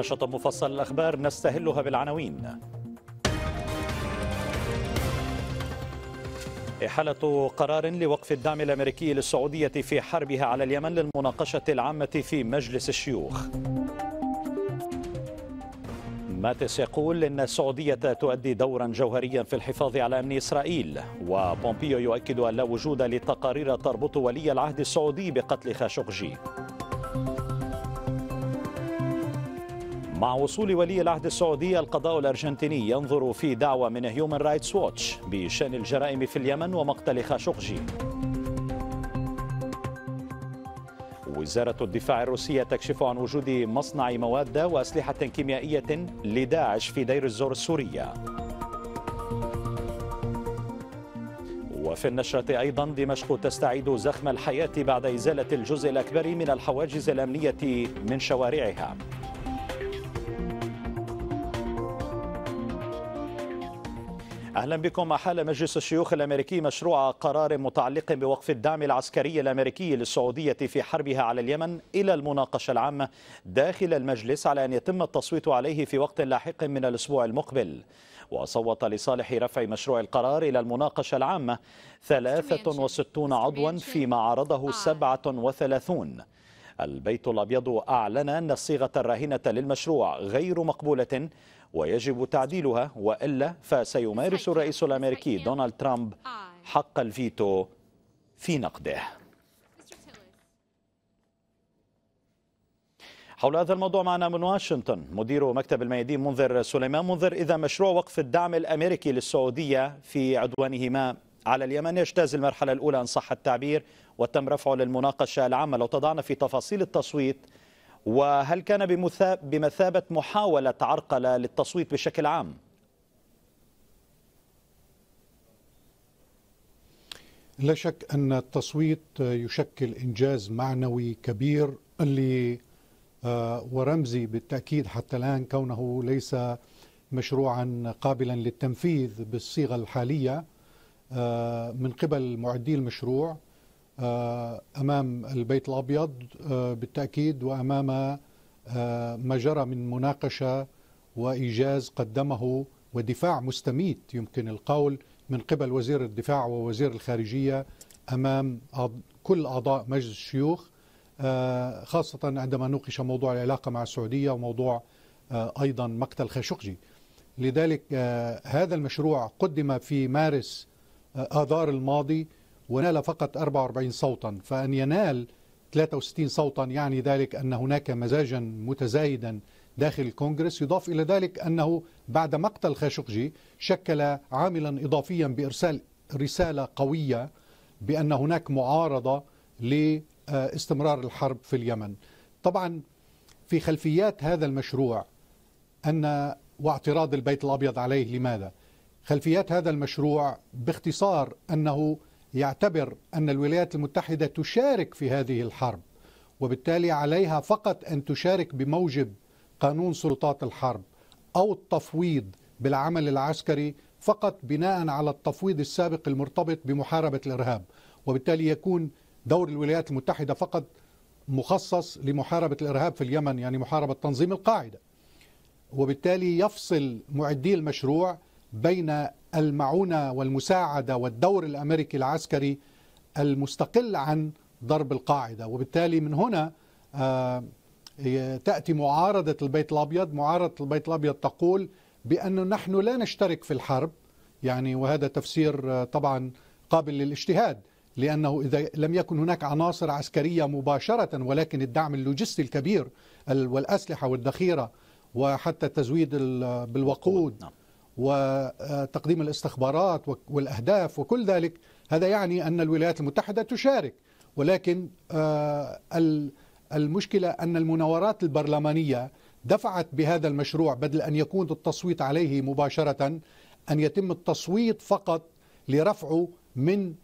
نشاط مفصل الأخبار نستهلها بالعناوين إحالة قرار لوقف الدعم الأمريكي للسعودية في حربها على اليمن للمناقشة العامة في مجلس الشيوخ ماتس يقول إن السعودية تؤدي دورا جوهريا في الحفاظ على أمن إسرائيل وبومبيو يؤكد أن لا وجود لتقارير تربط ولي العهد السعودي بقتل خاشقجي مع وصول ولي العهد السعودي القضاء الأرجنتيني ينظر في دعوة من هيومن رايتس ووتش بشأن الجرائم في اليمن ومقتل خاشقجي وزارة الدفاع الروسية تكشف عن وجود مصنع مواد وأسلحة كيميائية لداعش في دير الزور السورية وفي النشرة أيضا دمشق تستعيد زخم الحياة بعد إزالة الجزء الأكبر من الحواجز الأمنية من شوارعها أهلا بكم أحال مجلس الشيوخ الأمريكي مشروع قرار متعلق بوقف الدعم العسكري الأمريكي للسعودية في حربها على اليمن إلى المناقشة العامة داخل المجلس على أن يتم التصويت عليه في وقت لاحق من الأسبوع المقبل وصوت لصالح رفع مشروع القرار إلى المناقشة العامة 63 عضوا فيما عرضه 37 البيت الأبيض أعلن أن الصيغة الراهنة للمشروع غير مقبولة ويجب تعديلها وإلا فسيمارس الرئيس الأمريكي دونالد ترامب حق الفيتو في نقده حول هذا الموضوع معنا من واشنطن مدير مكتب الميادين منذر سليمان منذر إذا مشروع وقف الدعم الأمريكي للسعودية في عدوانهما على اليمن يجتاز المرحلة الأولى إن صح التعبير وتم رفعه للمناقشة العامة لو تضعنا في تفاصيل التصويت وهل كان بمثابة محاولة عرقلة للتصويت بشكل عام؟ لا شك أن التصويت يشكل إنجاز معنوي كبير اللي آه، ورمزي بالتأكيد حتى الآن كونه ليس مشروعا قابلا للتنفيذ بالصيغة الحالية آه، من قبل معدي المشروع آه، امام البيت الابيض آه، بالتاكيد وامام آه، ما جرى من مناقشه وايجاز قدمه ودفاع مستميت يمكن القول من قبل وزير الدفاع ووزير الخارجيه امام كل اعضاء مجلس الشيوخ خاصه عندما نوقش موضوع العلاقه مع السعوديه وموضوع ايضا مقتل خاشقجي لذلك هذا المشروع قدم في مارس اذار الماضي ونال فقط 44 صوتا فأن ينال 63 صوتا يعني ذلك أن هناك مزاجا متزايدا داخل الكونغرس يضاف إلى ذلك أنه بعد مقتل خاشقجي شكل عاملا إضافيا بإرسال رسالة قوية بأن هناك معارضة لاستمرار الحرب في اليمن طبعا في خلفيات هذا المشروع أن واعتراض البيت الأبيض عليه لماذا؟ خلفيات هذا المشروع باختصار أنه يعتبر أن الولايات المتحدة تشارك في هذه الحرب وبالتالي عليها فقط أن تشارك بموجب قانون سلطات الحرب أو التفويض بالعمل العسكري فقط بناء على التفويض السابق المرتبط بمحاربة الإرهاب وبالتالي يكون دور الولايات المتحدة فقط مخصص لمحاربة الإرهاب في اليمن يعني محاربة تنظيم القاعدة وبالتالي يفصل معدي المشروع بين المعونة والمساعدة والدور الأمريكي العسكري المستقل عن ضرب القاعدة وبالتالي من هنا آه، تأتي معارضة البيت الأبيض معارضة البيت الأبيض تقول بأنه نحن لا نشترك في الحرب يعني وهذا تفسير آه، طبعا قابل للاجتهاد لأنه إذا لم يكن هناك عناصر عسكرية مباشرة ولكن الدعم اللوجستي الكبير والأسلحة والذخيرة وحتى التزويد بالوقود نعم. وتقديم الاستخبارات والاهداف وكل ذلك هذا يعني ان الولايات المتحده تشارك ولكن آه، المشكله ان المناورات البرلمانيه دفعت بهذا المشروع بدل ان يكون التصويت عليه مباشره ان يتم التصويت فقط لرفعه من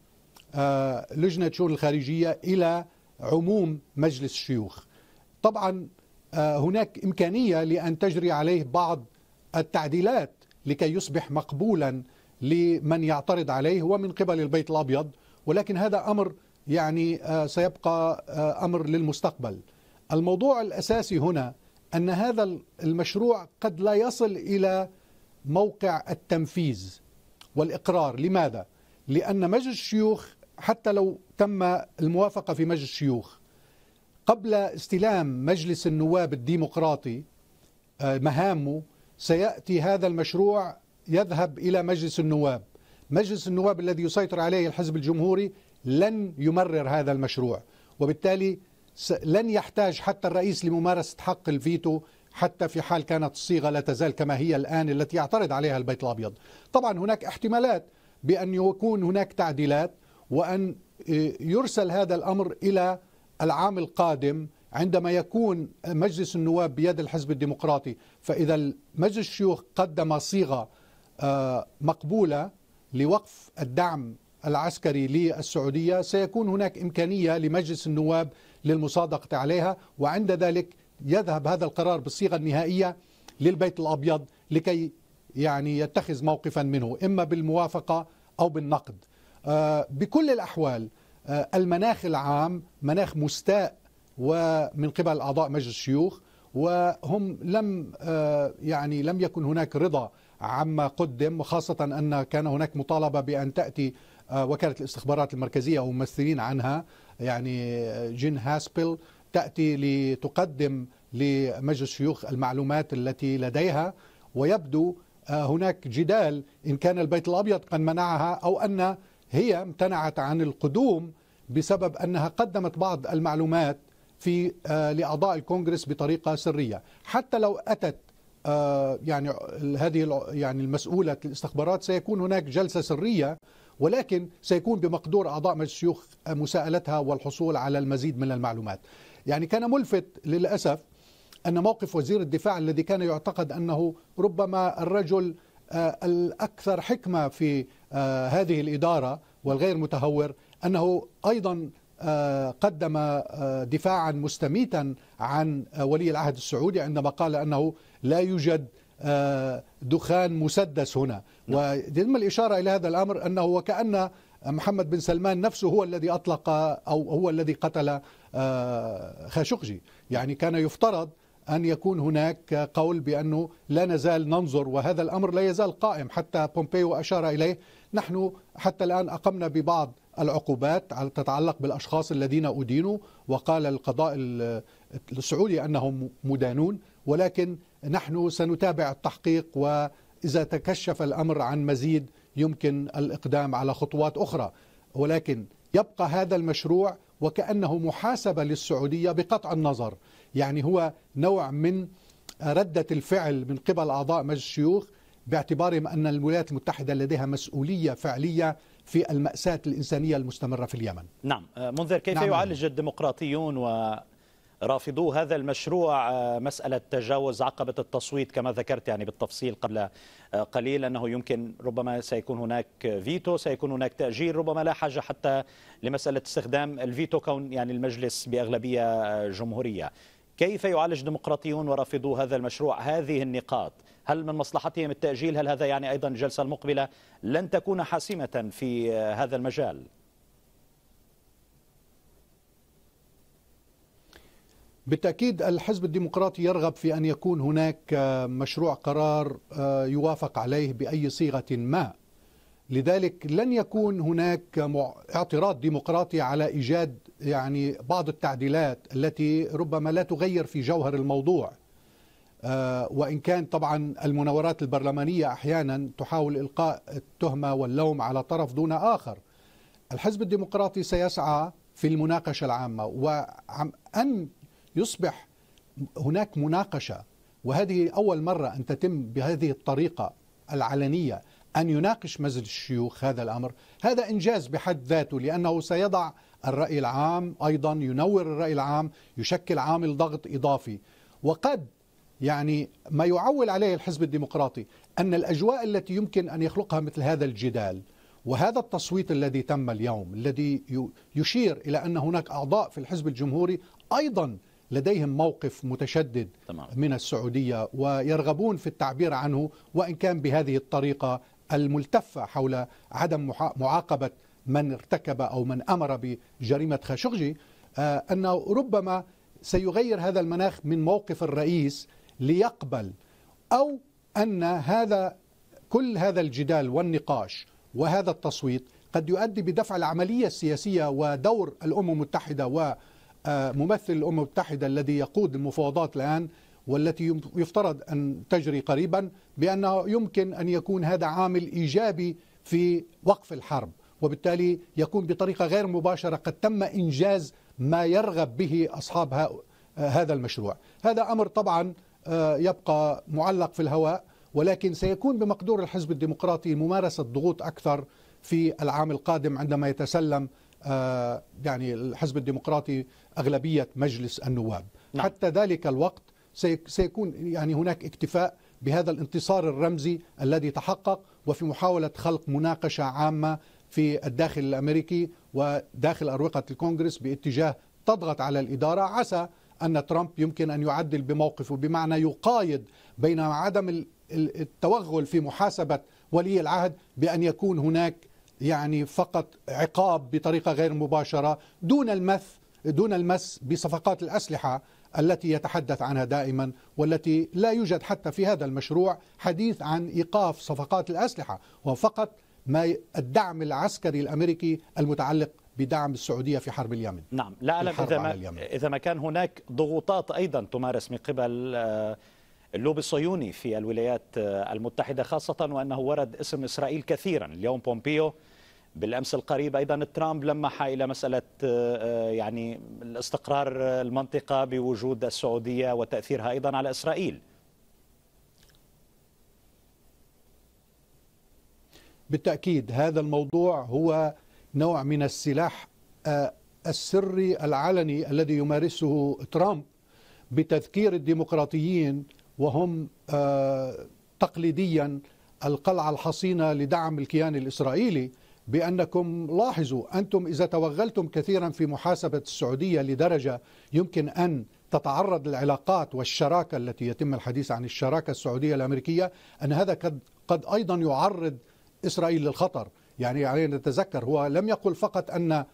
آه، لجنه شؤون الخارجيه الى عموم مجلس الشيوخ. طبعا آه، هناك امكانيه لان تجري عليه بعض التعديلات لكي يصبح مقبولا لمن يعترض عليه ومن قبل البيت الابيض ولكن هذا امر يعني آه، سيبقى آه، امر للمستقبل. الموضوع الاساسي هنا ان هذا المشروع قد لا يصل الى موقع التنفيذ والاقرار، لماذا؟ لان مجلس الشيوخ حتى لو تم الموافقه في مجلس الشيوخ قبل استلام مجلس النواب الديمقراطي آه، مهامه سيأتي هذا المشروع يذهب إلى مجلس النواب مجلس النواب الذي يسيطر عليه الحزب الجمهوري لن يمرر هذا المشروع وبالتالي لن يحتاج حتى الرئيس لممارسة حق الفيتو حتى في حال كانت الصيغة لا تزال كما هي الآن التي يعترض عليها البيت الأبيض طبعا هناك احتمالات بأن يكون هناك تعديلات وأن آه، يرسل هذا الأمر إلى العام القادم عندما يكون مجلس النواب بيد الحزب الديمقراطي فإذا مجلس الشيوخ قدم صيغة آه، مقبولة لوقف الدعم العسكري للسعودية سيكون هناك إمكانية لمجلس النواب للمصادقة عليها وعند ذلك يذهب هذا القرار بالصيغة النهائية للبيت الأبيض لكي يعني يتخذ موقفا منه إما بالموافقة أو بالنقد آه، بكل الأحوال آه، المناخ العام مناخ مستاء ومن قبل أعضاء مجلس الشيوخ وهم لم آه، يعني لم يكن هناك رضا عما قدم وخاصة أن كان هناك مطالبة بأن تأتي آه، وكالة الاستخبارات المركزية أو ممثلين عنها يعني آه، جين هاسبل تأتي لتقدم لمجلس الشيوخ المعلومات التي لديها ويبدو هناك جدال إن كان البيت الأبيض قد منعها أو أن هي امتنعت عن القدوم بسبب أنها قدمت بعض المعلومات في آه، لاعضاء الكونجرس بطريقه سريه حتى لو اتت آه، يعني هذه يعني المسؤوله الاستخبارات سيكون هناك جلسه سريه ولكن سيكون بمقدور اعضاء مجلس الشيوخ آه، مساءلتها والحصول على المزيد من المعلومات. يعني كان ملفت للاسف ان موقف وزير الدفاع الذي كان يعتقد انه ربما الرجل الاكثر حكمه في هذه الاداره والغير متهور انه ايضا آه، قدم آه، دفاعا مستميتا عن آه، ولي العهد السعودي عندما قال انه لا يوجد دخان مسدس هنا نعم. ويتم الاشاره الى هذا الامر انه وكان محمد بن سلمان نفسه هو الذي اطلق او هو الذي قتل خاشقجي يعني كان يفترض أن يكون هناك قول بأنه لا نزال ننظر وهذا الأمر لا يزال قائم حتى بومبيو أشار إليه نحن حتى الآن أقمنا ببعض العقوبات تتعلق بالأشخاص الذين أدينوا وقال القضاء السعودي أنهم مدانون ولكن نحن سنتابع التحقيق وإذا تكشف الأمر عن مزيد يمكن الإقدام على خطوات أخرى ولكن يبقى هذا المشروع وكأنه محاسبة للسعودية بقطع النظر يعني هو نوع من ردة الفعل من قبل أعضاء مجلس الشيوخ باعتبارهم أن الولايات المتحدة لديها مسؤولية فعلية في المأساة الإنسانية المستمرة في اليمن نعم آه، منذر كيف نعم. يعالج الديمقراطيون و هذا المشروع آه، مسألة تجاوز عقبة التصويت كما ذكرت يعني بالتفصيل قبل آه، قليل أنه يمكن ربما سيكون هناك فيتو سيكون هناك تأجيل ربما لا حاجة حتى لمسألة استخدام الفيتو كون يعني المجلس بأغلبية جمهورية كيف يعالج ديمقراطيون ورافضو هذا المشروع هذه النقاط هل من مصلحتهم التأجيل هل هذا يعني أيضا الجلسة المقبلة لن تكون حاسمة في هذا المجال بالتأكيد الحزب الديمقراطي يرغب في أن يكون هناك مشروع قرار يوافق عليه بأي صيغة ما لذلك لن يكون هناك اعتراض ديمقراطي على إيجاد يعني بعض التعديلات التي ربما لا تغير في جوهر الموضوع آه، وإن كان طبعا المناورات البرلمانية أحيانا تحاول إلقاء التهمة واللوم على طرف دون آخر الحزب الديمقراطي سيسعى في المناقشة العامة وأن يصبح هناك مناقشة وهذه أول مرة أن تتم بهذه الطريقة العلنية أن يناقش مجلس الشيوخ هذا الأمر هذا إنجاز بحد ذاته لأنه سيضع الرأي العام أيضا ينور الرأي العام يشكل عامل ضغط إضافي وقد يعني ما يعول عليه الحزب الديمقراطي أن الأجواء التي يمكن أن يخلقها مثل هذا الجدال وهذا التصويت الذي تم اليوم الذي يشير إلى أن هناك أعضاء في الحزب الجمهوري أيضا لديهم موقف متشدد تمام. من السعودية ويرغبون في التعبير عنه وإن كان بهذه الطريقة الملتفة حول عدم معاقبة من ارتكب أو من أمر بجريمة خاشقجي آه، أنه ربما سيغير هذا المناخ من موقف الرئيس ليقبل أو أن هذا كل هذا الجدال والنقاش وهذا التصويت قد يؤدي بدفع العملية السياسية ودور الأمم المتحدة وممثل آه، الأمم المتحدة الذي يقود المفاوضات الآن والتي يفترض أن تجري قريبا بأنه يمكن أن يكون هذا عامل إيجابي في وقف الحرب وبالتالي يكون بطريقة غير مباشرة قد تم إنجاز ما يرغب به أصحاب هذا المشروع هذا أمر طبعا آه، يبقى معلق في الهواء ولكن سيكون بمقدور الحزب الديمقراطي ممارسة ضغوط أكثر في العام القادم عندما يتسلم آه، يعني الحزب الديمقراطي أغلبية مجلس النواب نعم. حتى ذلك الوقت سيكون يعني هناك اكتفاء بهذا الانتصار الرمزي الذي تحقق وفي محاولة خلق مناقشة عامة في الداخل الامريكي وداخل اروقه الكونغرس باتجاه تضغط على الاداره عسى ان ترامب يمكن ان يعدل بموقفه بمعنى يقايض بين عدم التوغل في محاسبه ولي العهد بان يكون هناك يعني فقط عقاب بطريقه غير مباشره دون المس دون المس بصفقات الاسلحه التي يتحدث عنها دائما والتي لا يوجد حتى في هذا المشروع حديث عن ايقاف صفقات الاسلحه وفقط ما الدعم العسكري الامريكي المتعلق بدعم السعوديه في حرب اليمن نعم لا اعلم اذا ما اذا ما كان هناك ضغوطات ايضا تمارس من قبل آه، اللوبي الصهيوني في الولايات آه، المتحده خاصه وانه ورد اسم اسرائيل كثيرا اليوم بومبيو بالامس القريب ايضا ترامب لمح الى مساله آه، يعني الاستقرار المنطقه بوجود السعوديه وتاثيرها ايضا على اسرائيل بالتأكيد هذا الموضوع هو نوع من السلاح آه، السري العلني الذي يمارسه ترامب بتذكير الديمقراطيين وهم آه، تقليديا القلعة الحصينة لدعم الكيان الإسرائيلي بأنكم لاحظوا أنتم إذا توغلتم كثيرا في محاسبة السعودية لدرجة يمكن أن تتعرض العلاقات والشراكة التي يتم الحديث عن الشراكة السعودية الأمريكية أن هذا قد, قد أيضا يعرض إسرائيل للخطر يعني علينا نتذكر هو لم يقل فقط أن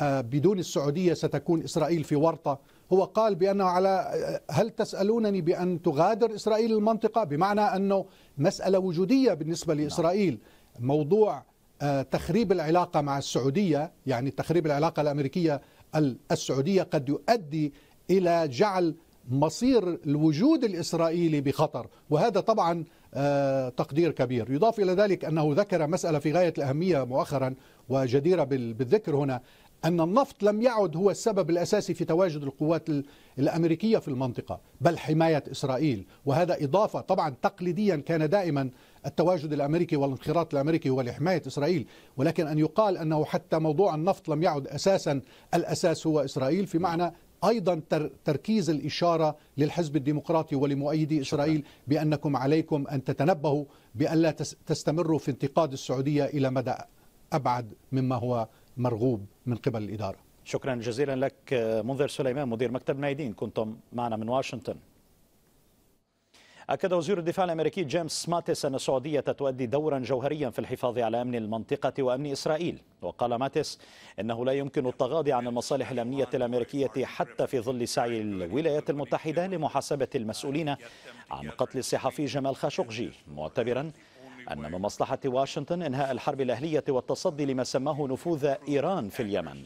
آه، بدون السعودية ستكون إسرائيل في ورطة هو قال بأنه على آه، هل تسألونني بأن تغادر إسرائيل المنطقة بمعنى أنه مسألة وجودية بالنسبة نعم. لإسرائيل موضوع آه، تخريب العلاقة مع السعودية يعني تخريب العلاقة الأمريكية السعودية قد يؤدي إلى جعل مصير الوجود الإسرائيلي بخطر وهذا طبعا آه، تقدير كبير يضاف إلى ذلك أنه ذكر مسألة في غاية الأهمية مؤخرا وجديرة بالذكر هنا أن النفط لم يعد هو السبب الأساسي في تواجد القوات الأمريكية في المنطقة بل حماية إسرائيل وهذا إضافة طبعا تقليديا كان دائما التواجد الأمريكي والانخراط الأمريكي هو لحماية إسرائيل ولكن أن يقال أنه حتى موضوع النفط لم يعد أساسا الأساس هو إسرائيل في معنى أيضا تركيز الإشارة للحزب الديمقراطي ولمؤيدي إسرائيل بأنكم عليكم أن تتنبهوا بألا تستمروا في انتقاد السعودية إلى مدى أبعد مما هو مرغوب من قبل الإدارة شكرا جزيلا لك آه، منذر سليمان مدير مكتب نايدين كنتم معنا من واشنطن أكد وزير الدفاع الأمريكي جيمس ماتيس أن السعودية تؤدي دورا جوهريا في الحفاظ على أمن المنطقة وأمن إسرائيل وقال ماتيس أنه لا يمكن التغاضي عن المصالح الأمنية الأمريكية حتى في ظل سعي الولايات المتحدة لمحاسبة المسؤولين عن قتل الصحفي جمال خاشقجي معتبرا أن من مصلحة واشنطن إنهاء الحرب الأهلية والتصدي لما سماه نفوذ إيران في اليمن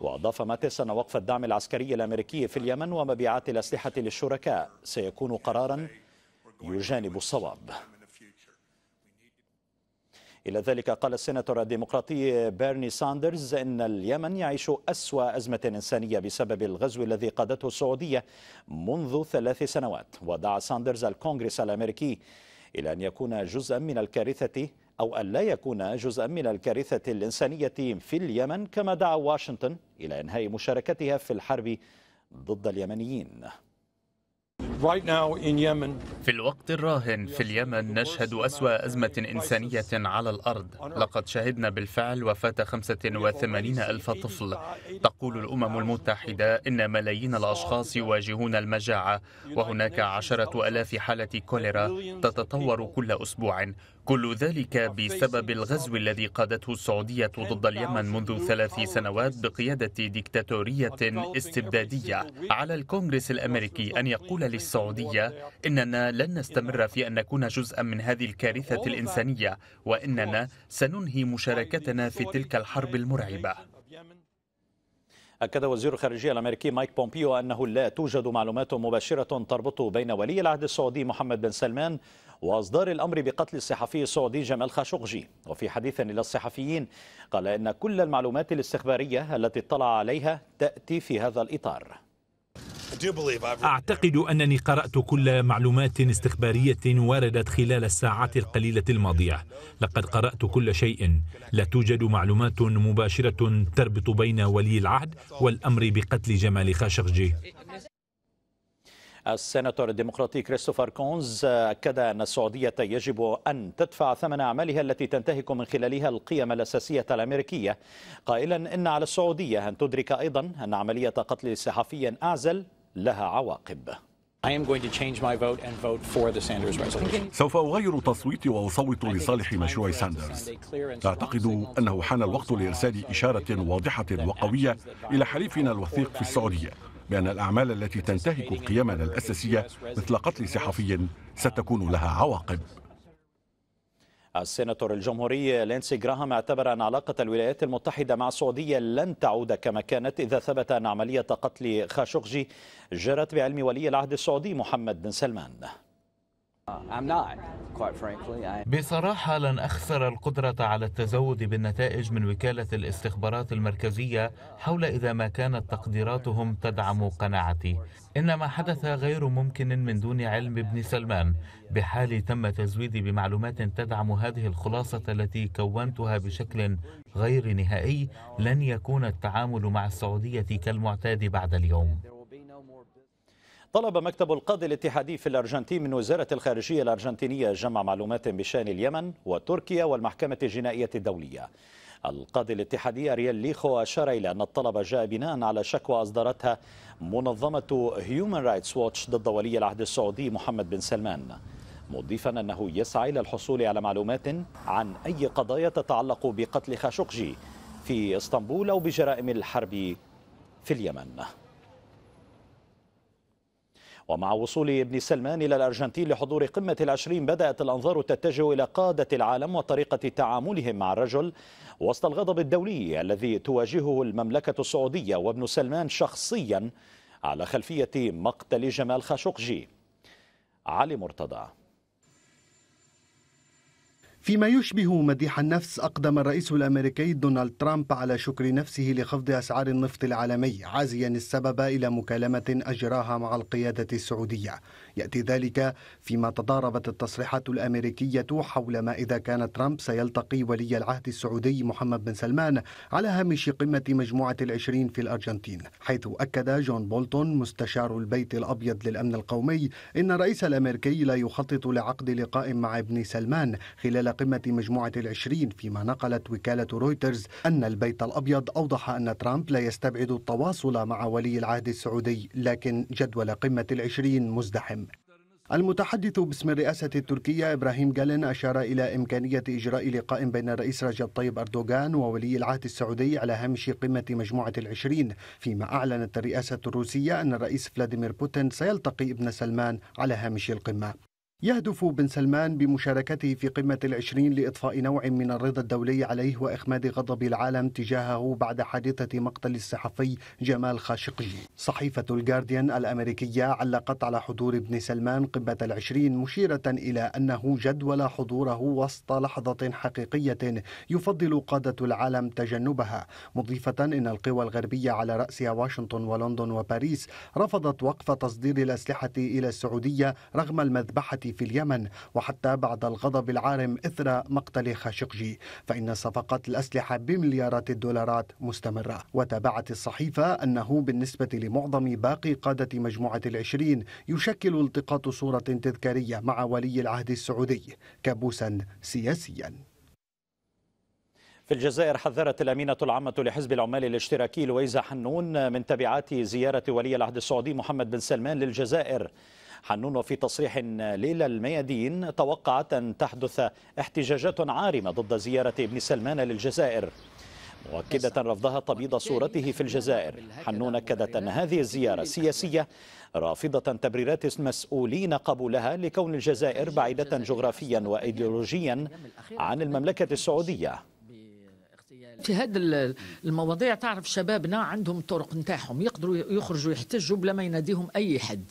وأضاف ماتيس أن وقف الدعم العسكري الأمريكي في اليمن ومبيعات الأسلحة للشركاء سيكون قراراً يجانب الصواب إلى ذلك قال السيناتور الديمقراطي بيرني ساندرز أن اليمن يعيش أسوأ أزمة إنسانية بسبب الغزو الذي قادته السعودية منذ ثلاث سنوات ودعا ساندرز الكونغرس الأمريكي إلى أن يكون جزءا من الكارثة أو أن لا يكون جزءا من الكارثة الإنسانية في اليمن كما دعا واشنطن إلى إنهاء مشاركتها في الحرب ضد اليمنيين في الوقت الراهن في اليمن نشهد أسوأ أزمة إنسانية على الأرض لقد شهدنا بالفعل وفاة 85 ألف طفل تقول الأمم المتحدة إن ملايين الأشخاص يواجهون المجاعة وهناك عشرة ألاف حالة كوليرا تتطور كل أسبوع كل ذلك بسبب الغزو الذي قادته السعودية ضد اليمن منذ ثلاث سنوات بقيادة ديكتاتورية استبدادية على الكونغرس الأمريكي أن يقول للسعودية إننا لن نستمر في أن نكون جزءا من هذه الكارثة الإنسانية وإننا سننهي مشاركتنا في تلك الحرب المرعبة أكد وزير الخارجية الأمريكي مايك بومبيو أنه لا توجد معلومات مباشرة تربط بين ولي العهد السعودي محمد بن سلمان وأصدار الأمر بقتل الصحفي السعودي جمال خاشقجي وفي حديث إلى الصحفيين قال إن كل المعلومات الاستخبارية التي اطلع عليها تأتي في هذا الإطار أعتقد أنني قرأت كل معلومات استخبارية وردت خلال الساعات القليلة الماضية لقد قرأت كل شيء لا توجد معلومات مباشرة تربط بين ولي العهد والأمر بقتل جمال خاشقجي السيناتور الديمقراطي كريستوفر كونز أكد أن السعودية يجب أن تدفع ثمن أعمالها التي تنتهك من خلالها القيم الأساسية الأمريكية قائلا إن على السعودية أن تدرك أيضا أن عملية قتل صحفي أعزل لها عواقب سوف أغير تصويتي وأصوت لصالح مشروع ساندرز أعتقد أنه حان الوقت لإرسال إشارة واضحة وقوية إلى حليفنا الوثيق في السعودية بأن الأعمال التي تنتهك قيمنا الأساسية مثل قتل صحفي ستكون لها عواقب السيناتور الجمهوري لينسي جراهام اعتبر أن علاقة الولايات المتحدة مع السعودية لن تعود كما كانت إذا ثبت أن عملية قتل خاشقجي جرت بعلم ولي العهد السعودي محمد بن سلمان بصراحة لن أخسر القدرة على التزود بالنتائج من وكالة الاستخبارات المركزية حول إذا ما كانت تقديراتهم تدعم قناعتي إن ما حدث غير ممكن من دون علم ابن سلمان بحال تم تزويدي بمعلومات تدعم هذه الخلاصة التي كونتها بشكل غير نهائي لن يكون التعامل مع السعودية كالمعتاد بعد اليوم طلب مكتب القاضي الاتحادي في الأرجنتين من وزارة الخارجية الأرجنتينية جمع معلومات بشأن اليمن وتركيا والمحكمة الجنائية الدولية القاضي الاتحادي أريال ليخو أشار إلى أن الطلب جاء بناء على شكوى أصدرتها منظمة هيومن رايتس ووتش ضد ولي العهد السعودي محمد بن سلمان مضيفا أنه يسعى إلى الحصول على معلومات عن أي قضايا تتعلق بقتل خاشقجي في اسطنبول أو بجرائم الحرب في اليمن ومع وصول ابن سلمان إلى الأرجنتين لحضور قمة العشرين بدأت الأنظار تتجه إلى قادة العالم وطريقة تعاملهم مع الرجل وسط الغضب الدولي الذي تواجهه المملكة السعودية وابن سلمان شخصيا على خلفية مقتل جمال خاشقجي علي مرتضى فيما يشبه مديح النفس أقدم الرئيس الأمريكي دونالد ترامب على شكر نفسه لخفض أسعار النفط العالمي عازيا السبب إلى مكالمة أجراها مع القيادة السعودية يأتي ذلك فيما تضاربت التصريحات الأمريكية حول ما إذا كان ترامب سيلتقي ولي العهد السعودي محمد بن سلمان على هامش قمة مجموعة العشرين في الأرجنتين حيث أكد جون بولتون مستشار البيت الأبيض للأمن القومي إن الرئيس الأمريكي لا يخطط لعقد لقاء مع ابن سلمان خلال قمة مجموعة العشرين فيما نقلت وكالة رويترز أن البيت الأبيض أوضح أن ترامب لا يستبعد التواصل مع ولي العهد السعودي لكن جدول قمة العشرين مزدحم المتحدث باسم الرئاسة التركية إبراهيم جالين أشار إلى إمكانية إجراء لقاء بين الرئيس رجب طيب أردوغان وولي العهد السعودي على هامش قمة مجموعة العشرين فيما أعلنت الرئاسة الروسية أن الرئيس فلاديمير بوتين سيلتقي ابن سلمان على هامش القمة يهدف بن سلمان بمشاركته في قمة العشرين لإضفاء نوع من الرضا الدولي عليه وإخماد غضب العالم تجاهه بعد حادثة مقتل الصحفي جمال خاشقجي صحيفة الجارديان الأمريكية علقت على حضور بن سلمان قمة العشرين مشيرة إلى أنه جدول حضوره وسط لحظة حقيقية يفضل قادة العالم تجنبها مضيفة إن القوى الغربية على رأسها واشنطن ولندن وباريس رفضت وقف تصدير الأسلحة إلى السعودية رغم المذبحة في اليمن وحتى بعد الغضب العارم إثر مقتل خاشقجي فإن صفقات الأسلحة بمليارات الدولارات مستمرة وتابعت الصحيفة أنه بالنسبة لمعظم باقي قادة مجموعة العشرين يشكل التقاط صورة تذكارية مع ولي العهد السعودي كابوسا سياسيا في الجزائر حذرت الأمينة العامة لحزب العمال الاشتراكي لويزا حنون من تبعات زيارة ولي العهد السعودي محمد بن سلمان للجزائر حنون وفي تصريح ليلى الميادين توقعت أن تحدث احتجاجات عارمة ضد زيارة ابن سلمان للجزائر مؤكدة رفضها تبييض صورته في الجزائر حنون أكدت أن هذه الزيارة سياسية رافضة تبريرات مسؤولين قبولها لكون الجزائر بعيدة جغرافيا وإيديولوجيا عن المملكة السعودية في هذه المواضيع تعرف شبابنا عندهم طرق نتاعهم يقدروا يخرجوا يحتجوا بلا ما يناديهم اي حد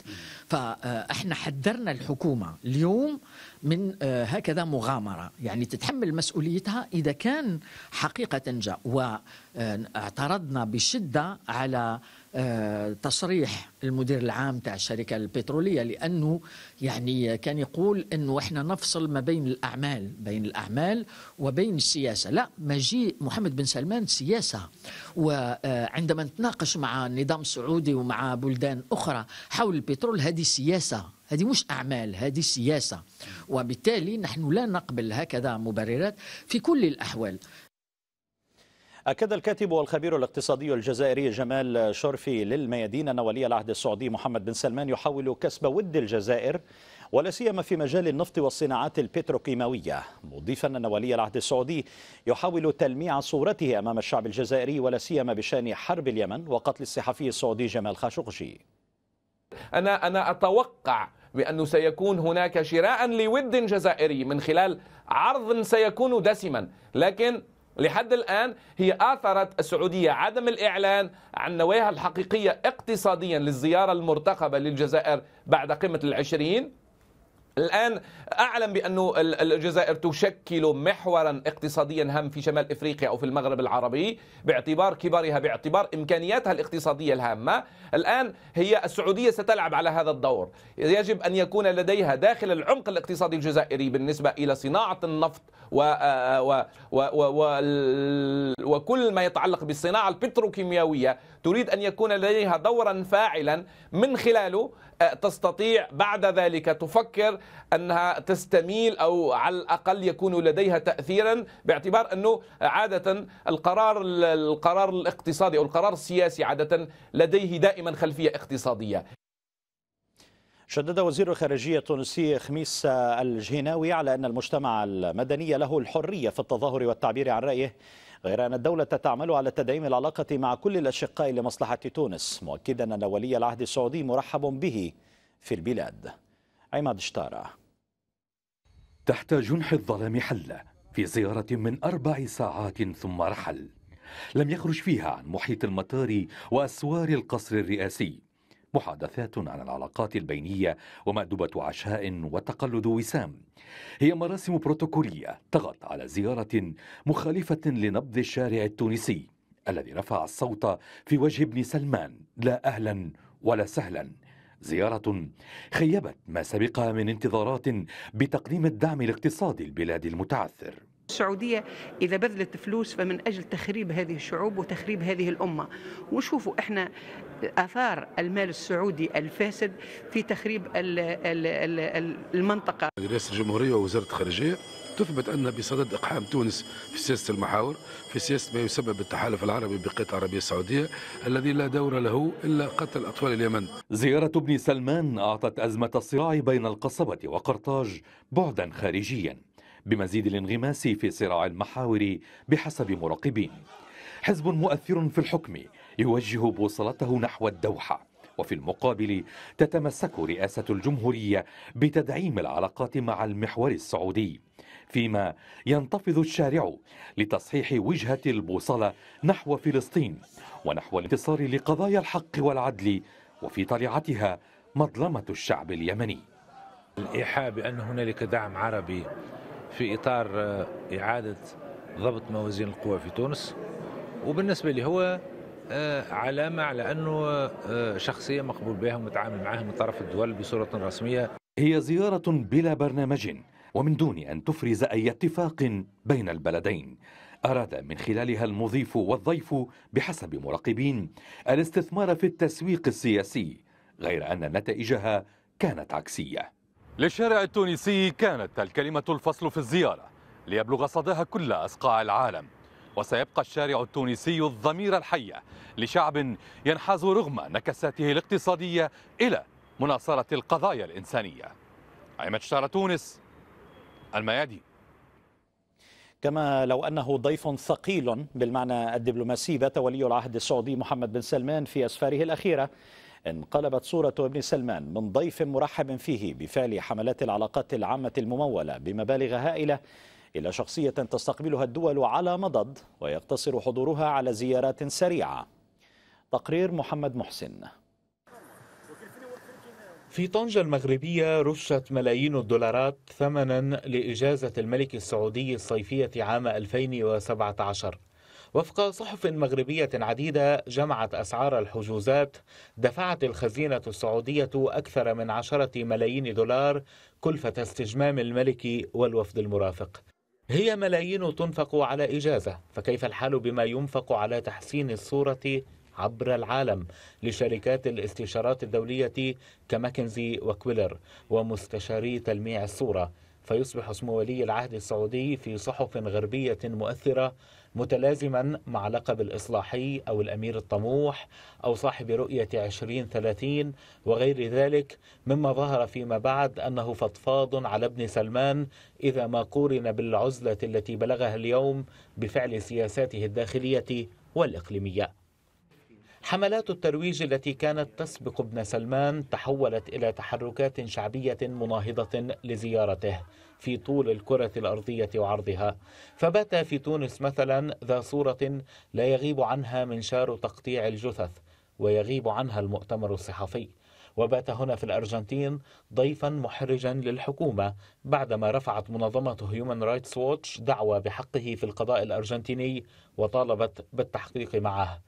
فاحنا آه، حذرنا الحكومه اليوم من آه، هكذا مغامره يعني تتحمل مسؤوليتها اذا كان حقيقه جاء واعترضنا آه، بشده على آه، تصريح المدير العام تاع الشركه البتروليه لانه يعني كان يقول انه احنا نفصل ما بين الاعمال بين الاعمال وبين السياسه لا مجيء محمد بن سلمان سياسه وعندما نتناقش مع النظام السعودي ومع بلدان اخرى حول البترول هذه سياسه هذه مش أعمال هذه سياسة وبالتالي نحن لا نقبل هكذا مبررات في كل الأحوال أكد الكاتب والخبير الاقتصادي الجزائري جمال شرفي للميادين أن ولي العهد السعودي محمد بن سلمان يحاول كسب ود الجزائر ولا سيما في مجال النفط والصناعات البتروكيماوية مضيفا أن ولي العهد السعودي يحاول تلميع صورته أمام الشعب الجزائري ولا سيما بشأن حرب اليمن وقتل الصحفي السعودي جمال خاشقجي أنا أنا أتوقع بأنه سيكون هناك شراء لود جزائري من خلال عرض سيكون دسما لكن لحد الآن هي آثرت السعودية عدم الإعلان عن نواياها الحقيقية اقتصاديا للزيارة المرتقبة للجزائر بعد قمة العشرين الآن أعلم بانه الجزائر تشكل محورا اقتصاديا هام في شمال إفريقيا أو في المغرب العربي باعتبار كبرها باعتبار إمكانياتها الاقتصادية الهامة الآن هي السعودية ستلعب على هذا الدور يجب أن يكون لديها داخل العمق الاقتصادي الجزائري بالنسبة إلى صناعة النفط و... آه، و... و... و... وكل ما يتعلق بالصناعة البتروكيماويه تريد أن يكون لديها دورا فاعلا من خلاله تستطيع بعد ذلك تفكر أنها تستميل أو على الأقل يكون لديها تأثيرا باعتبار أنه عادة القرار القرار الاقتصادي أو القرار السياسي عادة لديه دائما خلفية اقتصادية شدد وزير الخارجية التونسي خميس الجهناوي على أن المجتمع المدني له الحرية في التظاهر والتعبير عن رأيه غير أن الدولة تعمل على تدعيم العلاقة مع كل الأشقاء لمصلحة تونس مؤكدا أن ولي العهد السعودي مرحب به في البلاد عماد شتارة تحت جنح الظلام حل في زيارة من أربع ساعات ثم رحل لم يخرج فيها عن محيط المطار وأسوار القصر الرئاسي محادثات عن العلاقات البينية ومأدبة عشاء وتقلد وسام هي مراسم بروتوكولية طغت على زيارة مخالفة لنبض الشارع التونسي الذي رفع الصوت في وجه ابن سلمان لا أهلا ولا سهلا زيارة خيبت ما سبقها من انتظارات بتقديم الدعم الاقتصادي البلاد المتعثر السعودية إذا بذلت فلوس فمن أجل تخريب هذه الشعوب وتخريب هذه الأمة ونشوفوا إحنا اثار المال السعودي الفاسد في تخريب المنطقه. رئاسه الجمهوريه ووزاره الخارجيه تثبت ان بصدد اقحام تونس في سياسه المحاور في سياسه ما يسمى بالتحالف العربي بالقطاع العربيه السعوديه الذي لا دور له الا قتل اطفال اليمن. زياره ابن سلمان اعطت ازمه الصراع بين القصبه وقرطاج بعدا خارجيا بمزيد الانغماس في صراع المحاور بحسب مراقبين. حزب مؤثر في الحكم يوجه بوصلته نحو الدوحة وفي المقابل تتمسك رئاسة الجمهورية بتدعيم العلاقات مع المحور السعودي فيما ينتفض الشارع لتصحيح وجهة البوصلة نحو فلسطين ونحو الانتصار لقضايا الحق والعدل وفي طليعتها مظلمة الشعب اليمني الإيحاء بأن هنالك دعم عربي في إطار آه، إعادة ضبط موازين القوى في تونس وبالنسبة لي هو آه، علامه على انه آه، شخصيه مقبول بها ومتعامل معها من طرف الدول بصوره رسميه هي زياره بلا برنامج ومن دون ان تفرز اي اتفاق بين البلدين أراد من خلالها المضيف والضيف بحسب مراقبين الاستثمار في التسويق السياسي غير أن نتائجها كانت عكسية للشارع التونسي كانت الكلمة الفصل في الزيارة ليبلغ صداها كل أصقاع العالم وسيبقى الشارع التونسي الضمير الحية لشعب ينحاز رغم نكساته الاقتصادية إلى مناصرة القضايا الإنسانية عماد شارع تونس الميادين كما لو أنه ضيف ثقيل بالمعنى الدبلوماسي بات ولي العهد السعودي محمد بن سلمان في أسفاره الأخيرة انقلبت صورة ابن سلمان من ضيف مرحب فيه بفعل حملات العلاقات العامة الممولة بمبالغ هائلة إلى شخصية تستقبلها الدول على مضض ويقتصر حضورها على زيارات سريعة تقرير محمد محسن في طنجة المغربية رشت ملايين الدولارات ثمنا لإجازة الملك السعودي الصيفية عام 2017 وفق صحف مغربية عديدة جمعت أسعار الحجوزات دفعت الخزينة السعودية أكثر من عشرة ملايين دولار كلفة استجمام الملك والوفد المرافق هي ملايين تنفق على إجازة فكيف الحال بما ينفق على تحسين الصورة عبر العالم لشركات الاستشارات الدولية كماكنزي وكويلر ومستشاري تلميع الصورة فيصبح اسم ولي العهد السعودي في صحف غربية مؤثرة متلازما مع لقب الإصلاحي أو الأمير الطموح أو صاحب رؤية 2030 وغير ذلك مما ظهر فيما بعد أنه فضفاض على ابن سلمان إذا ما قورن بالعزلة التي بلغها اليوم بفعل سياساته الداخلية والإقليمية حملات الترويج التي كانت تسبق ابن سلمان تحولت إلى تحركات شعبية مناهضة لزيارته في طول الكرة الأرضية وعرضها فبات في تونس مثلا ذا صورة لا يغيب عنها منشار تقطيع الجثث ويغيب عنها المؤتمر الصحفي وبات هنا في الأرجنتين ضيفا محرجا للحكومة بعدما رفعت منظمة هيومن رايتس ووتش دعوى بحقه في القضاء الأرجنتيني وطالبت بالتحقيق معه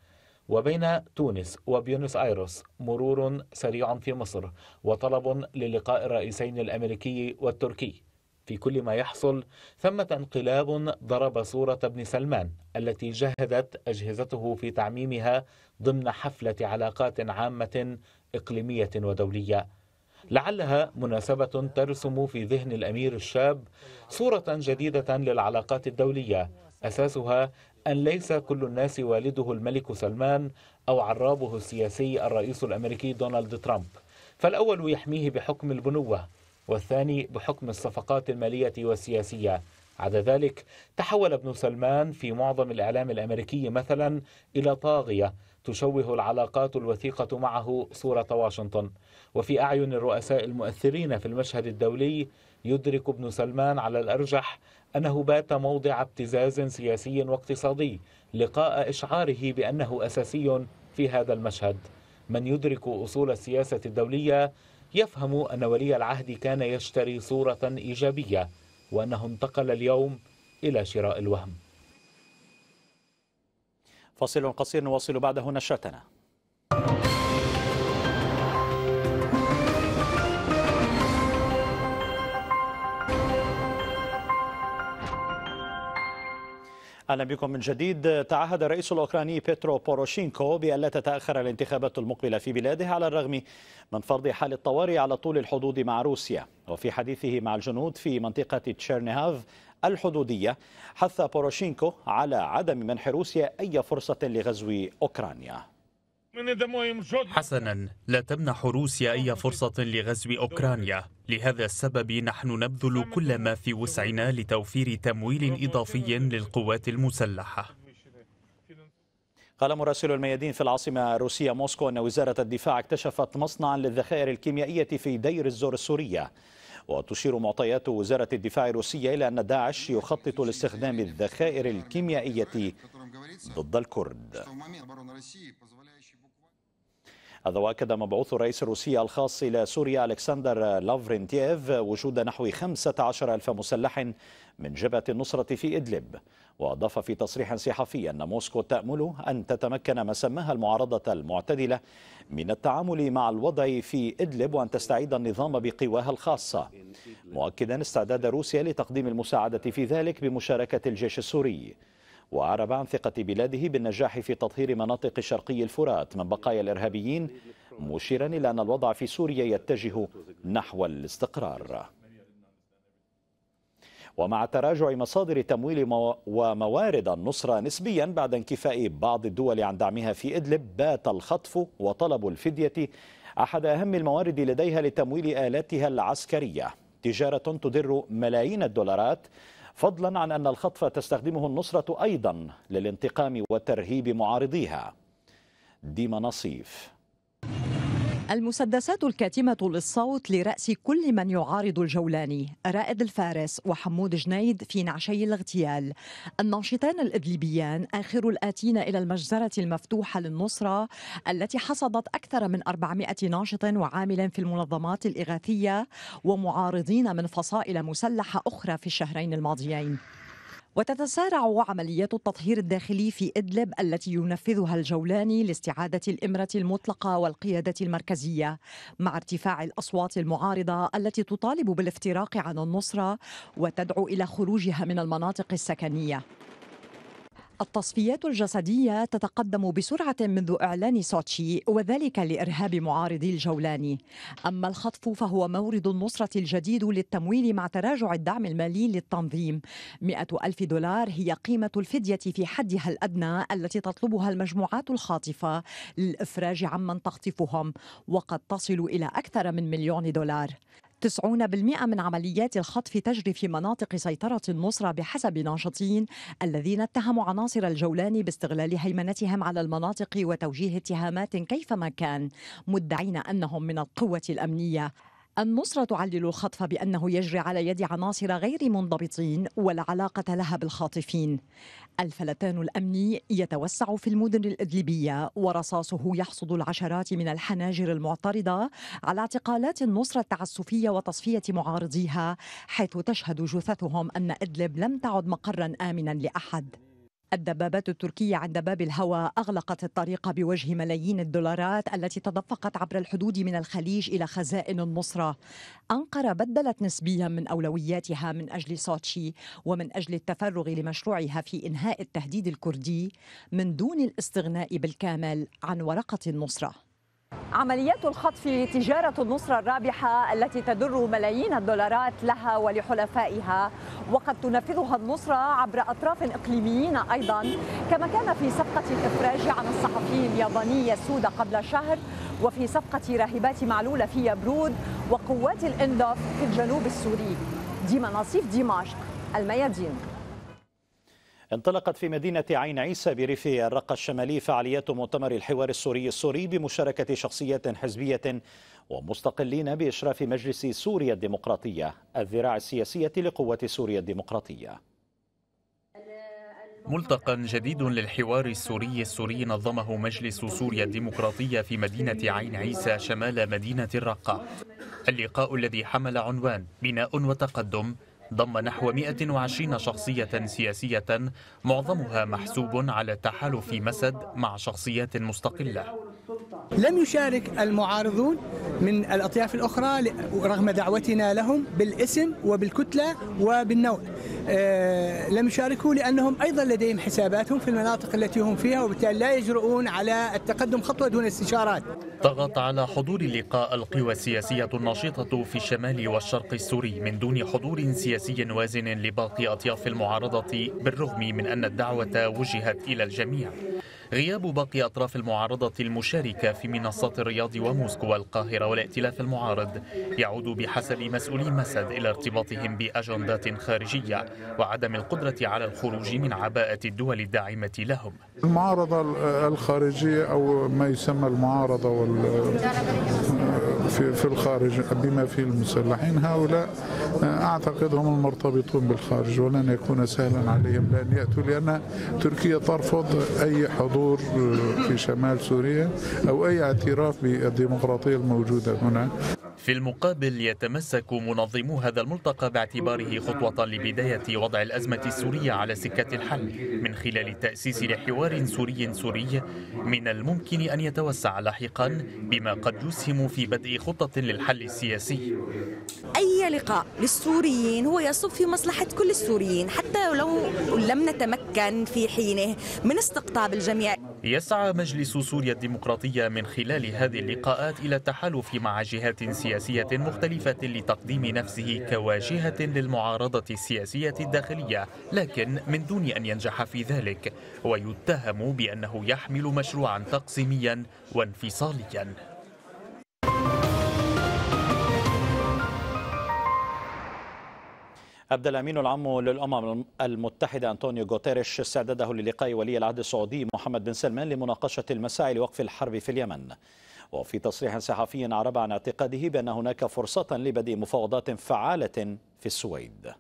وبين تونس وبيونس آيرس مرور سريع في مصر وطلب للقاء الرئيسين الأمريكي والتركي في كل ما يحصل ثمة انقلاب ضرب صورة ابن سلمان التي جهدت أجهزته في تعميمها ضمن حفلة علاقات عامة إقليمية ودولية لعلها مناسبة ترسم في ذهن الأمير الشاب صورة جديدة للعلاقات الدولية أساسها أن ليس كل الناس والده الملك سلمان أو عرابه السياسي الرئيس الأمريكي دونالد ترامب فالأول يحميه بحكم البنوة والثاني بحكم الصفقات المالية والسياسية عدا ذلك تحول ابن سلمان في معظم الإعلام الأمريكي مثلا إلى طاغية تشوه العلاقات الوثيقة معه صورة واشنطن وفي أعين الرؤساء المؤثرين في المشهد الدولي يدرك ابن سلمان على الأرجح أنه بات موضع ابتزاز سياسي واقتصادي لقاء إشعاره بأنه أساسي في هذا المشهد من يدرك أصول السياسة الدولية يفهم أن ولي العهد كان يشتري صورة إيجابية وأنه انتقل اليوم إلى شراء الوهم فصل قصير نواصل بعده نشرتنا اهلا بكم من جديد تعهد الرئيس الاوكراني بيترو بوروشينكو بألا تتاخر الانتخابات المقبله في بلاده على الرغم من فرض حال الطوارئ على طول الحدود مع روسيا وفي حديثه مع الجنود في منطقه تشيرنيهاف الحدوديه حث بوروشينكو على عدم منح روسيا اي فرصه لغزو اوكرانيا حسنا لا تمنح روسيا أي فرصة لغزو أوكرانيا لهذا السبب نحن نبذل كل ما في وسعنا لتوفير تمويل إضافي للقوات المسلحة قال مراسل الميادين في العاصمة الروسية موسكو أن وزارة الدفاع اكتشفت مصنعا للذخائر الكيميائية في دير الزور السورية وتشير معطيات وزارة الدفاع الروسية إلى أن داعش يخطط لاستخدام الذخائر الكيميائية ضد الكرد هذا وأكد مبعوث الرئيس الروسي الخاص إلى سوريا ألكسندر لافرنتيف وجود نحو 15 ألف مسلح من جبهة النصرة في إدلب وأضاف في تصريح صحفي أن موسكو تأمل أن تتمكن ما سماها المعارضة المعتدلة من التعامل مع الوضع في إدلب وأن تستعيد النظام بقواها الخاصة مؤكدا استعداد روسيا لتقديم المساعدة في ذلك بمشاركة الجيش السوري وأعرب عن ثقة بلاده بالنجاح في تطهير مناطق شرقي الفرات من بقايا الإرهابيين مشيرا إلى أن الوضع في سوريا يتجه نحو الاستقرار ومع تراجع مصادر تمويل وموارد النصرة نسبيا بعد انكفاء بعض الدول عن دعمها في إدلب بات الخطف وطلب الفدية أحد أهم الموارد لديها لتمويل آلاتها العسكرية تجارة تدر ملايين الدولارات فضلا عن أن الخطف تستخدمه النصرة أيضا للانتقام وترهيب معارضيها ديما نصيف المسدسات الكاتمة للصوت لرأس كل من يعارض الجولاني رائد الفارس وحمود جنيد في نعشي الاغتيال الناشطان الإدليبيان آخر الآتين إلى المجزرة المفتوحة للنصرة التي حصدت أكثر من 400 ناشط وعامل في المنظمات الإغاثية ومعارضين من فصائل مسلحة أخرى في الشهرين الماضيين وتتسارع عمليات التطهير الداخلي في إدلب التي ينفذها الجولاني لاستعادة الإمرة المطلقة والقيادة المركزية مع ارتفاع الأصوات المعارضة التي تطالب بالافتراق عن النصرة وتدعو إلى خروجها من المناطق السكنية التصفيات الجسدية تتقدم بسرعة منذ إعلان سوتشي وذلك لإرهاب معارضي الجولاني أما الخطف فهو مورد النصرة الجديد للتمويل مع تراجع الدعم المالي للتنظيم 100 ألف دولار هي قيمة الفدية في حدها الأدنى التي تطلبها المجموعات الخاطفة للإفراج عمن تخطفهم وقد تصل إلى أكثر من مليون دولار 90% من عمليات الخطف تجري في مناطق سيطرة النصرة بحسب ناشطين الذين اتهموا عناصر الجولان باستغلال هيمنتهم على المناطق وتوجيه اتهامات كيفما كان مدعين أنهم من القوة الأمنية النصرة تعلل الخطف بأنه يجري على يد عناصر غير منضبطين ولا علاقة لها بالخاطفين الفلتان الأمني يتوسع في المدن الإدلبية ورصاصه يحصد العشرات من الحناجر المعترضة على اعتقالات النصرة التعسفية وتصفية معارضيها حيث تشهد جثثهم أن إدلب لم تعد مقرا آمنا لأحد الدبابات التركية عند باب الهوى أغلقت الطريق بوجه ملايين الدولارات التي تدفقت عبر الحدود من الخليج إلى خزائن النصرة أنقرة بدلت نسبيا من أولوياتها من أجل سوتشي ومن أجل التفرغ لمشروعها في إنهاء التهديد الكردي من دون الاستغناء بالكامل عن ورقة النصره عمليات الخطف تجارة النصرة الرابحة التي تدر ملايين الدولارات لها ولحلفائها وقد تنفذها النصرة عبر أطراف إقليميين أيضا كما كان في صفقة الإفراج عن الصحفي الياباني يسودا قبل شهر وفي صفقة راهبات معلولة في يبرود وقوات الإندوف في الجنوب السوري دي مناصيف دمشق الميادين انطلقت في مدينة عين عيسى بريف الرقة الشمالي فعاليات مؤتمر الحوار السوري السوري بمشاركة شخصيات حزبية ومستقلين بإشراف مجلس سوريا الديمقراطية الذراع السياسية لقوة سوريا الديمقراطية ملتقى جديد للحوار السوري السوري نظمه مجلس سوريا الديمقراطية في مدينة عين عيسى شمال مدينة الرقة اللقاء الذي حمل عنوان بناء وتقدم ضم نحو 120 شخصية سياسية معظمها محسوب على تحالف مسد مع شخصيات مستقلة لم يشارك المعارضون من الأطياف الأخرى رغم دعوتنا لهم بالاسم وبالكتلة وبالنوع آه، لم يشاركوا لأنهم أيضا لديهم حساباتهم في المناطق التي هم فيها وبالتالي لا يجرؤون على التقدم خطوة دون استشارات ضغط على حضور اللقاء القوى السياسية النشطة في الشمال والشرق السوري من دون حضور سياسي وازن لباقي أطياف المعارضة بالرغم من أن الدعوة وجهت إلى الجميع غياب باقي أطراف المعارضة المشاركة في منصات الرياض وموسكو والقاهرة والائتلاف المعارض يعود بحسب مسؤولي مسد إلى ارتباطهم بأجندات خارجية وعدم القدرة على الخروج من عباءة الدول الداعمة لهم المعارضة الخارجية أو ما يسمى المعارضة وال... في في الخارج بما في المسلحين هؤلاء آه، اعتقد هم المرتبطون بالخارج ولن يكون سهلا عليهم لان ياتوا لان تركيا ترفض اي حضور آه، في شمال سوريا او اي اعتراف بالديمقراطيه الموجوده هنا في المقابل يتمسك منظمو هذا الملتقى باعتباره خطوة لبداية وضع الأزمة السورية على سكة الحل من خلال تأسيس لحوار سوري سوري من الممكن أن يتوسع لاحقا بما قد يسهم في بدء خطة للحل السياسي أي لقاء للسوريين هو يصب في مصلحة كل السوريين حتى لو لم نتمكن في حينه من استقطاب الجميع يسعى مجلس سوريا الديمقراطية من خلال هذه اللقاءات إلى التحالف مع جهات سياسية سياسية مختلفة لتقديم نفسه كواجهة للمعارضة السياسية الداخلية لكن من دون أن ينجح في ذلك ويتهم بأنه يحمل مشروعا تقسيميا وانفصاليا أبدى الأمين العام للأمم المتحدة أنطونيو غوتيريش استعداده للقاء ولي العهد السعودي محمد بن سلمان لمناقشة المساعي لوقف الحرب في اليمن وفي تصريح صحفي عرب عن اعتقاده بأن هناك فرصة لبدء مفاوضات فعالة في السويد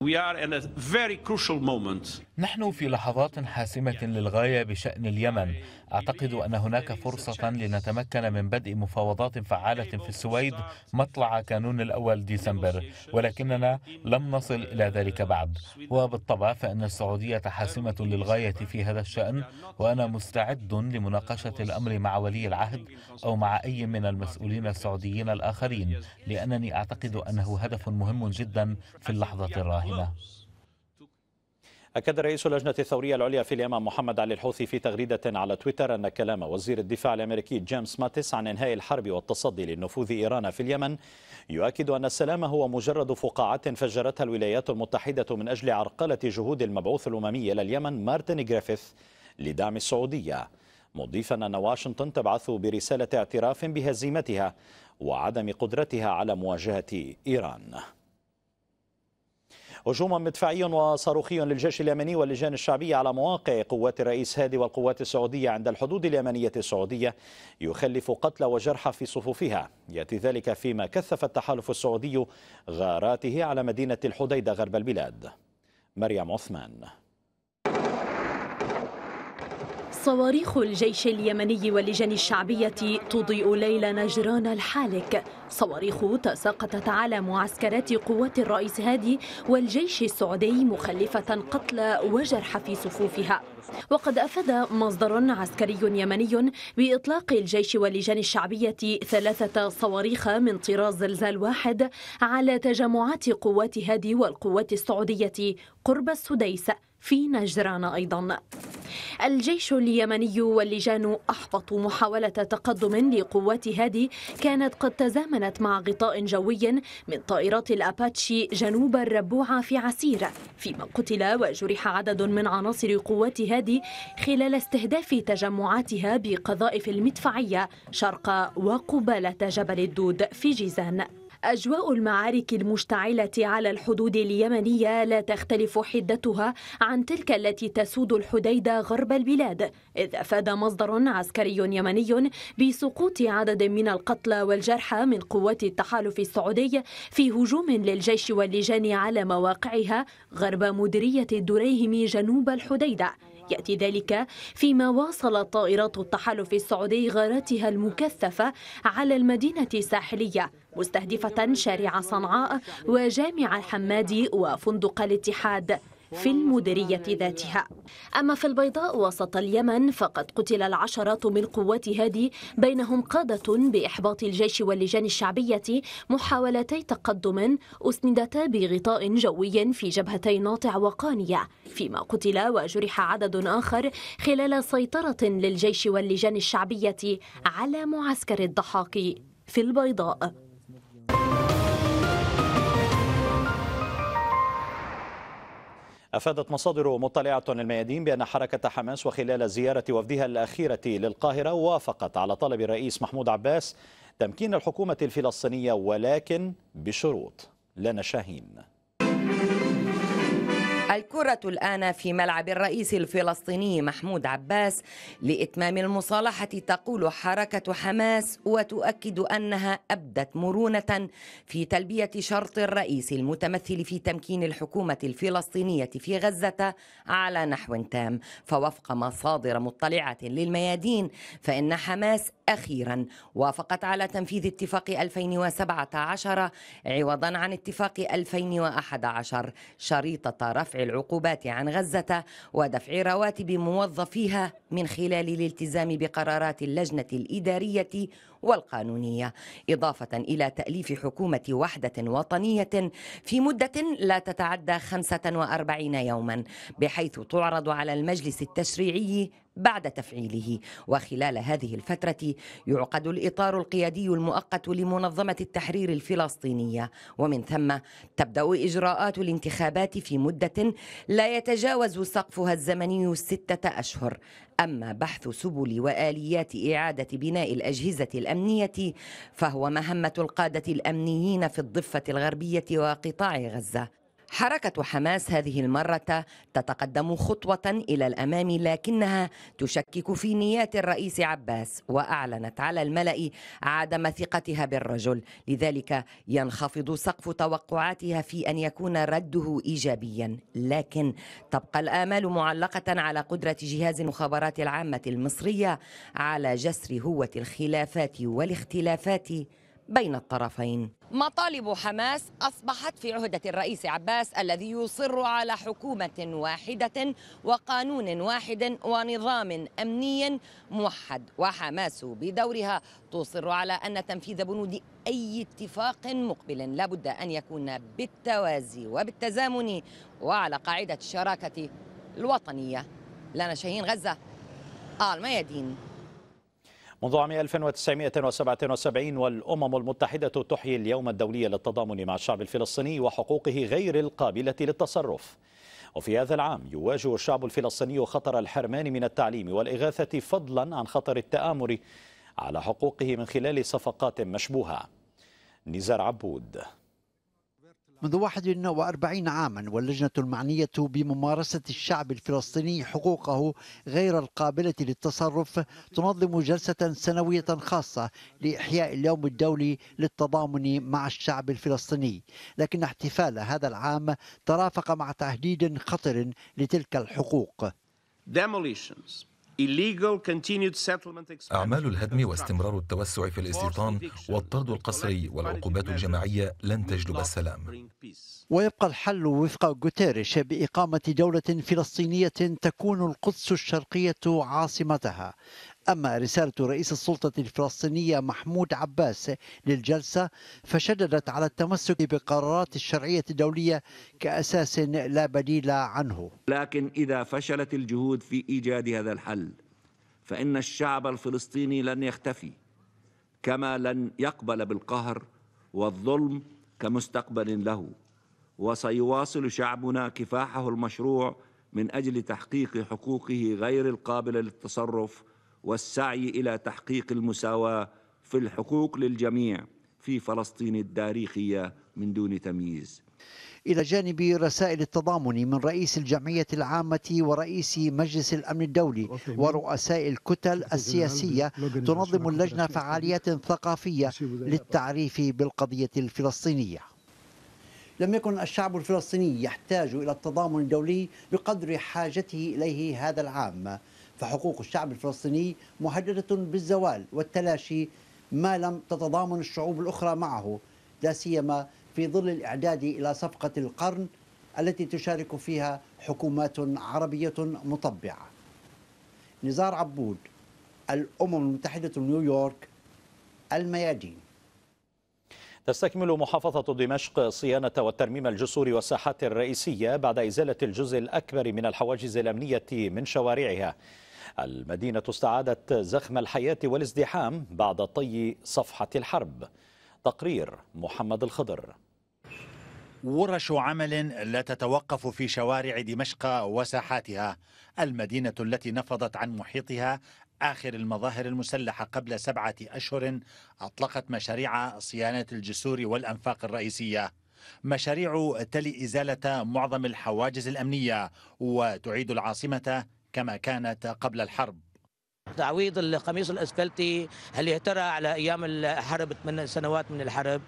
We are a very crucial moment نحن في لحظات حاسمة للغاية بشأن اليمن أعتقد أن هناك فرصة لنتمكن من بدء مفاوضات فعالة في السويد مطلع كانون الأول ديسمبر ولكننا لم نصل إلى ذلك بعد وبالطبع فإن السعودية حاسمة للغاية في هذا الشأن وأنا مستعد لمناقشة الأمر مع ولي العهد أو مع أي من المسؤولين السعوديين الآخرين لأنني أعتقد أنه هدف مهم جدا في اللحظة الراهنة أكد رئيس اللجنة الثورية العليا في اليمن محمد علي الحوثي في تغريدة على تويتر أن كلام وزير الدفاع الأمريكي جيمس ماتيس عن إنهاء الحرب والتصدي للنفوذ إيران في اليمن يؤكد أن السلام هو مجرد فقاعات فجرتها الولايات المتحدة من أجل عرقلة جهود المبعوث الأممي إلى اليمن مارتن جريفيث لدعم السعودية مضيفا أن واشنطن تبعث برسالة اعتراف بهزيمتها وعدم قدرتها على مواجهة إيران هجوم مدفعي وصاروخي للجيش اليمني واللجان الشعبية على مواقع قوات الرئيس هادي والقوات السعودية عند الحدود اليمنية السعودية يخلف قتلى وجرحى في صفوفها يأتي ذلك فيما كثف التحالف السعودي غاراته على مدينة الحديدة غرب البلاد مريم عثمان صواريخ الجيش اليمني واللجان الشعبية تضيء ليل نجران الحالك صواريخ تساقطت على معسكرات قوات الرئيس هادي والجيش السعودي مخلفة قتلى وجرح في صفوفها وقد أفاد مصدر عسكري يمني بإطلاق الجيش واللجان الشعبية ثلاثة صواريخ من طراز زلزال واحد على تجمعات قوات هادي والقوات السعودية قرب السديس في نجران أيضا الجيش اليمني واللجان أحبطوا محاولة تقدم لقوات هادي كانت قد تزامنت مع غطاء جوي من طائرات الأباتشي جنوب الربوعة في عسير فيما قتل وجرح عدد من عناصر قوات هادي خلال استهداف تجمعاتها بقذائف المدفعية شرق وقبالة جبل الدود في جيزان أجواء المعارك المشتعلة على الحدود اليمنية لا تختلف حدتها عن تلك التي تسود الحديدة غرب البلاد إذ أفاد مصدر عسكري يمني بسقوط عدد من القتلى والجرحى من قوات التحالف السعودي في هجوم للجيش واللجان على مواقعها غرب مديرية الدريهم جنوب الحديدة يأتي ذلك فيما واصلت طائرات التحالف السعودي غاراتها المكثفة على المدينة الساحلية مستهدفة شارع صنعاء وجامع الحمادي وفندق الاتحاد في المديرية ذاتها أما في البيضاء وسط اليمن فقد قتل العشرات من قوات هادي بينهم قادة بإحباط الجيش واللجان الشعبية محاولتي تقدم أسندتا بغطاء جوي في جبهتي ناطع وقانية فيما قتل وجرح عدد آخر خلال سيطرة للجيش واللجان الشعبية على معسكر الضحاك في البيضاء أفادت مصادر مطلعة الميادين بأن حركة حماس وخلال زيارة وفدها الأخيرة للقاهرة وافقت على طلب الرئيس محمود عباس تمكين الحكومة الفلسطينية ولكن بشروط لنا شاهين الكرة الآن في ملعب الرئيس الفلسطيني محمود عباس لإتمام المصالحة تقول حركة حماس وتؤكد أنها أبدت مرونة في تلبية شرط الرئيس المتمثل في تمكين الحكومة الفلسطينية في غزة على نحو تام فوفق مصادر مطلعة للميادين فإن حماس أخيرا وافقت على تنفيذ اتفاق 2017 عوضا عن اتفاق 2011 شريطة رفع العقوبات عن غزة ودفع رواتب موظفيها من خلال الالتزام بقرارات اللجنة الإدارية والقانونية إضافة إلى تأليف حكومة وحدة وطنية في مدة لا تتعدى 45 يوما بحيث تعرض على المجلس التشريعي بعد تفعيله وخلال هذه الفترة يعقد الإطار القيادي المؤقت لمنظمة التحرير الفلسطينية ومن ثم تبدأ إجراءات الانتخابات في مدة لا يتجاوز سقفها الزمني ستة أشهر أما بحث سبل وآليات إعادة بناء الأجهزة الأمنية فهو مهمة القادة الأمنيين في الضفة الغربية وقطاع غزة حركة حماس هذه المرة تتقدم خطوة إلى الأمام لكنها تشكك في نيات الرئيس عباس وأعلنت على الملأ عدم ثقتها بالرجل لذلك ينخفض سقف توقعاتها في أن يكون رده إيجابيا لكن تبقى الآمال معلقة على قدرة جهاز المخابرات العامة المصرية على جسر هوة الخلافات والاختلافات بين الطرفين مطالب حماس أصبحت في عهدة الرئيس عباس الذي يصر على حكومة واحدة وقانون واحد ونظام أمني موحد وحماس بدورها تصر على أن تنفيذ بنود أي اتفاق مقبل لابد أن يكون بالتوازي وبالتزامن وعلى قاعدة الشراكة الوطنية لنا شاهين غزة الميادين ميادين منذ عام 1977 والأمم المتحدة تحيي اليوم الدولي للتضامن مع الشعب الفلسطيني وحقوقه غير القابلة للتصرف وفي هذا العام يواجه الشعب الفلسطيني خطر الحرمان من التعليم والإغاثة فضلا عن خطر التآمر على حقوقه من خلال صفقات مشبوهة نزار عبود منذ 41 عاما واللجنة المعنية بممارسة الشعب الفلسطيني حقوقه غير القابلة للتصرف تنظم جلسة سنوية خاصة لإحياء اليوم الدولي للتضامن مع الشعب الفلسطيني لكن احتفال هذا العام ترافق مع تهديد خطر لتلك الحقوق Demolitions. أعمال الهدم واستمرار التوسع في الاستيطان والطرد القسري والعقوبات الجماعية لن تجلب السلام ويبقى الحل وفق غوتيريش بإقامة دولة فلسطينية تكون القدس الشرقية عاصمتها أما رسالة رئيس السلطة الفلسطينية محمود عباس للجلسة فشددت على التمسك بقرارات الشرعية الدولية كأساس لا بديل عنه لكن إذا فشلت الجهود في إيجاد هذا الحل فإن الشعب الفلسطيني لن يختفي كما لن يقبل بالقهر والظلم كمستقبل له وسيواصل شعبنا كفاحه المشروع من أجل تحقيق حقوقه غير القابلة للتصرف والسعي الى تحقيق المساواه في الحقوق للجميع في فلسطين التاريخيه من دون تمييز إلى جانب رسائل التضامن من رئيس الجمعية العامة ورئيس مجلس الأمن الدولي ورؤساء الكتل السياسية تنظم اللجنة فعاليات ثقافية للتعريف بالقضية الفلسطينية لم يكن الشعب الفلسطيني يحتاج إلى التضامن الدولي بقدر حاجته إليه هذا العام فحقوق الشعب الفلسطيني مهدده بالزوال والتلاشي ما لم تتضامن الشعوب الاخرى معه لا سيما في ظل الاعداد الى صفقه القرن التي تشارك فيها حكومات عربيه مطبعه. نزار عبود الامم المتحده نيويورك الميادين تستكمل محافظة دمشق صيانة وترميم الجسور والساحات الرئيسية بعد إزالة الجزء الأكبر من الحواجز الأمنية من شوارعها المدينة استعادت زخم الحياة والازدحام بعد طي صفحة الحرب تقرير محمد الخضر ورش عمل لا تتوقف في شوارع دمشق وساحاتها المدينة التي نفضت عن محيطها آخر المظاهر المسلحة قبل سبعة أشهر أطلقت مشاريع صيانة الجسور والأنفاق الرئيسية مشاريع تلي إزالة معظم الحواجز الأمنية وتعيد العاصمة كما كانت قبل الحرب تعويض القميص الاسفلتي اللي اهترى على ايام الحرب ثمان سنوات من الحرب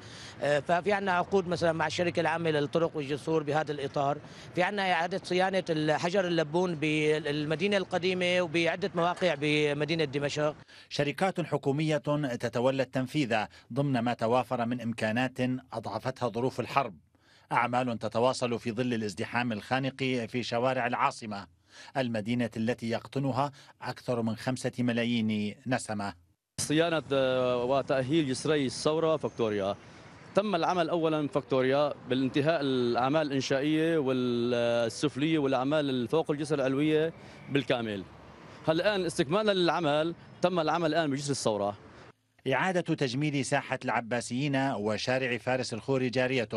آه، ففي عندنا عقود مثلا مع الشركه العامه للطرق والجسور بهذا الاطار في عندنا اعاده صيانه الحجر اللبون بالمدينه القديمه وبعده مواقع بمدينه دمشق شركات حكوميه تتولى التنفيذ ضمن ما توافر من امكانات اضعفتها ظروف الحرب اعمال تتواصل في ظل الازدحام الخانق في شوارع العاصمه المدينة التي يقطنها أكثر من خمسة ملايين نسمة صيانة آه، وتأهيل جسري الثورة فكتوريا تم العمل اولا فكتوريا بالانتهاء الاعمال الانشائيه والسفليه والاعمال فوق الجسر العلويه بالكامل. هل الان استكمالا للعمل تم العمل الان بجسر الثوره. اعاده تجميل ساحه العباسيين وشارع فارس الخوري جاريه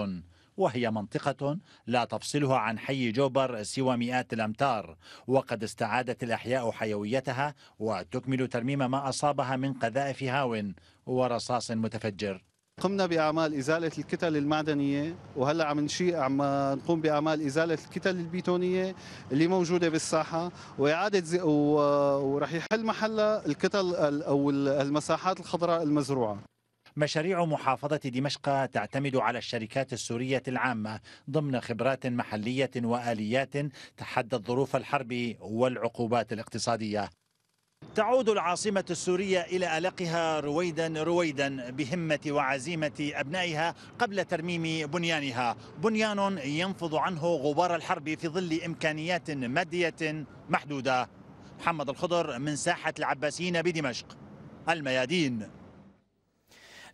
وهي منطقة لا تفصلها عن حي جوبر سوى مئات الأمتار وقد استعادت الأحياء حيويتها وتكمل ترميم ما أصابها من قذائف هاون ورصاص متفجر قمنا باعمال ازاله الكتل المعدنيه وهلا عم نشيء عم نقوم باعمال ازاله الكتل البيتونيه اللي موجوده بالساحه واعاده ورح يحل محلها الكتل او المساحات الخضراء المزروعه مشاريع محافظة دمشق تعتمد على الشركات السورية العامة ضمن خبرات محلية وآليات تحدت ظروف الحرب والعقوبات الاقتصادية تعود العاصمة السورية إلى ألقها رويدا رويدا بهمة وعزيمة أبنائها قبل ترميم بنيانها بنيان ينفض عنه غبار الحرب في ظل إمكانيات مادية محدودة محمد الخضر من ساحة العباسيين بدمشق الميادين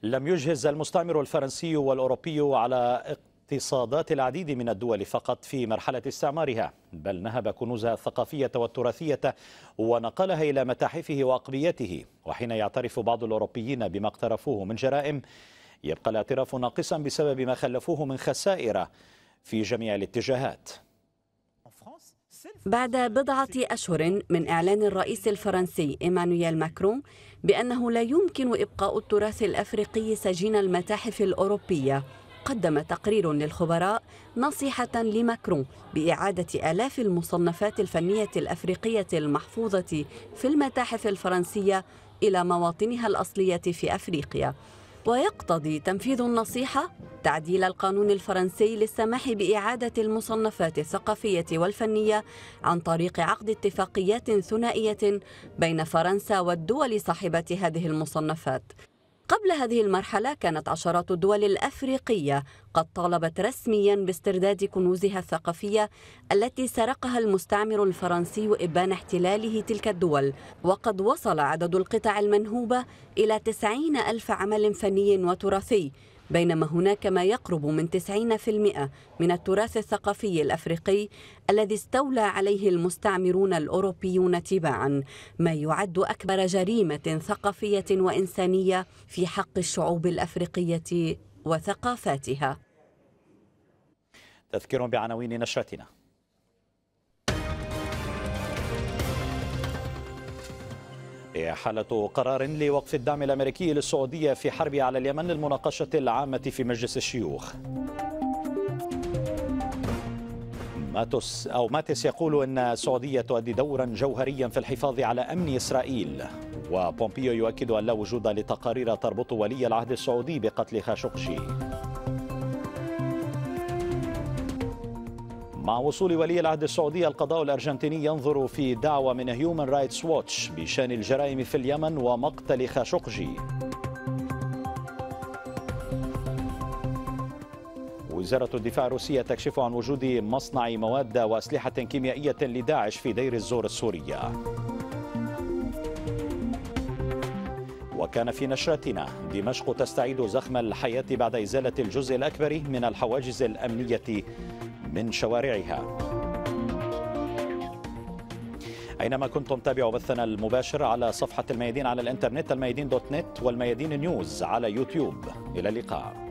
لم يجهز المستعمر الفرنسي والأوروبي على اقتصادات العديد من الدول فقط في مرحلة استعمارها بل نهب كنوزها الثقافية والتراثية ونقلها إلى متاحفه وأقبيته وحين يعترف بعض الأوروبيين بما اقترفوه من جرائم يبقى الاعتراف ناقصا بسبب ما خلفوه من خسائر في جميع الاتجاهات بعد بضعة أشهر من إعلان الرئيس الفرنسي إيمانويل ماكرون بأنه لا يمكن إبقاء التراث الأفريقي سجين المتاحف الأوروبية قدم تقرير للخبراء نصيحة لماكرون بإعادة آلاف المصنفات الفنية الأفريقية المحفوظة في المتاحف الفرنسية إلى مواطنها الأصلية في أفريقيا ويقتضي تنفيذ النصيحة تعديل القانون الفرنسي للسماح بإعادة المصنفات الثقافية والفنية عن طريق عقد اتفاقيات ثنائية بين فرنسا والدول صاحبة هذه المصنفات قبل هذه المرحلة كانت عشرات الدول الأفريقية قد طالبت رسميا باسترداد كنوزها الثقافية التي سرقها المستعمر الفرنسي إبان احتلاله تلك الدول وقد وصل عدد القطع المنهوبة إلى 90 ألف عمل فني وتراثي بينما هناك ما يقرب من 90% من التراث الثقافي الأفريقي الذي استولى عليه المستعمرون الأوروبيون تباعا ما يعد أكبر جريمة ثقافية وإنسانية في حق الشعوب الأفريقية وثقافاتها تذكير بعناوين نشرتنا إحالة قرار لوقف الدعم الأمريكي للسعودية في حرب على اليمن للمناقشة العامة في مجلس الشيوخ ماتوس أو ماتس يقول أن السعودية تؤدي دورا جوهريا في الحفاظ على أمن إسرائيل وبومبيو يؤكد أن لا وجود لتقارير تربط ولي العهد السعودي بقتل خاشقجي مع وصول ولي العهد السعودي القضاء الأرجنتيني ينظر في دعوة من هيومن رايتس ووتش بشان الجرائم في اليمن ومقتل خاشقجي وزارة الدفاع الروسية تكشف عن وجود مصنع مواد وأسلحة كيميائية لداعش في دير الزور السورية وكان في نشرتنا دمشق تستعيد زخم الحياة بعد إزالة الجزء الأكبر من الحواجز الأمنية من شوارعها أينما كنتم تابعوا بثنا المباشر على صفحة الميادين على الإنترنت الميادين دوت نت والميادين نيوز على يوتيوب إلى اللقاء